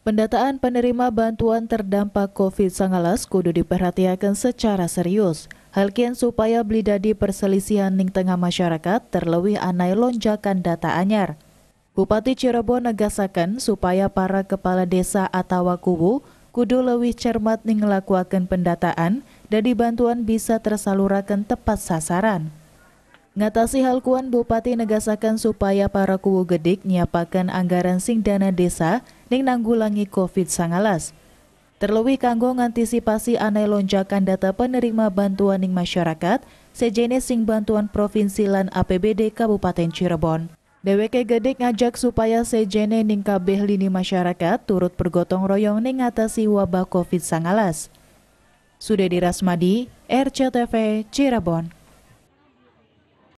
Pendataan penerima bantuan terdampak COVID-19 kudu diperhatikan secara serius. hal kian supaya beli dadi perselisihan ning tengah masyarakat terlebih anai lonjakan data anyar. Bupati Cirebon negasakan supaya para kepala desa atau kubu kudu lebih cermat ning pendataan dan bantuan bisa tersalurakan tepat sasaran. Ngatasi kuan Bupati negasakan supaya para kuwu gedik nyiapakan anggaran sing dana desa ning nanggulangi COVID-19. Terlebih kanggo ngantisipasi anai lonjakan data penerima bantuan ning masyarakat, sejenis sing bantuan provinsi lan APBD Kabupaten Cirebon. DWK Gedik ngajak supaya sejene ning kabeh lini masyarakat turut bergotong royong ning ngatasi wabah COVID-19. Sudah Dirasmadi, RCTV, Cirebon.